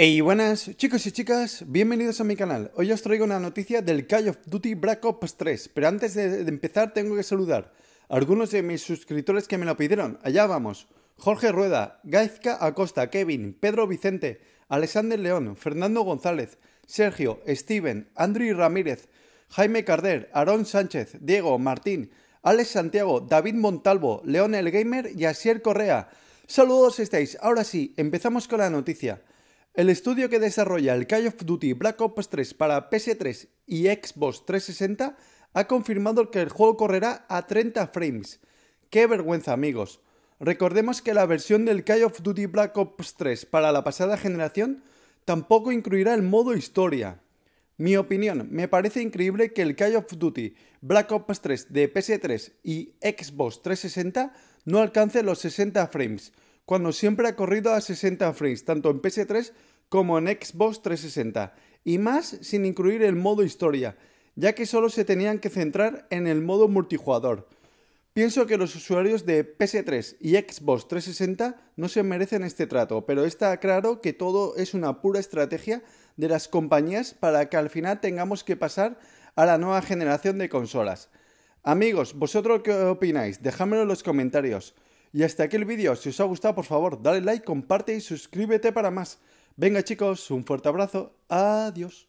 Hey, buenas chicos y chicas, bienvenidos a mi canal. Hoy os traigo una noticia del Call of Duty Black Ops 3, pero antes de, empezar tengo que saludar a algunos de mis suscriptores que me lo pidieron. Allá vamos. Jorge Rueda, Gaizka Acosta, Kevin, Pedro Vicente, Alexander León, Fernando González, Sergio, Steven, Andrew Ramírez, Jaime Carder, Aarón Sánchez, Diego, Martín, Alex Santiago, David Montalvo, León el Gamer y Asier Correa. Saludos estáis. Ahora sí, empezamos con la noticia. El estudio que desarrolla el Call of Duty Black Ops 3 para PS3 y Xbox 360 ha confirmado que el juego correrá a 30 frames. ¡Qué vergüenza amigos! Recordemos que la versión del Call of Duty Black Ops 3 para la pasada generación tampoco incluirá el modo historia. Mi opinión, me parece increíble que el Call of Duty Black Ops 3 de PS3 y Xbox 360 no alcance los 60 frames, cuando siempre ha corrido a 60 frames, tanto en PS3 como en Xbox 360, y más sin incluir el modo historia, ya que solo se tenían que centrar en el modo multijugador. Pienso que los usuarios de PS3 y Xbox 360 no se merecen este trato, pero está claro que todo es una pura estrategia de las compañías para que al final tengamos que pasar a la nueva generación de consolas. Amigos, ¿vosotros qué opináis? Dejadmelo en los comentarios. Y hasta aquí el vídeo. Si os ha gustado, por favor, dale like, comparte y suscríbete para más. Venga chicos, un fuerte abrazo. Adiós.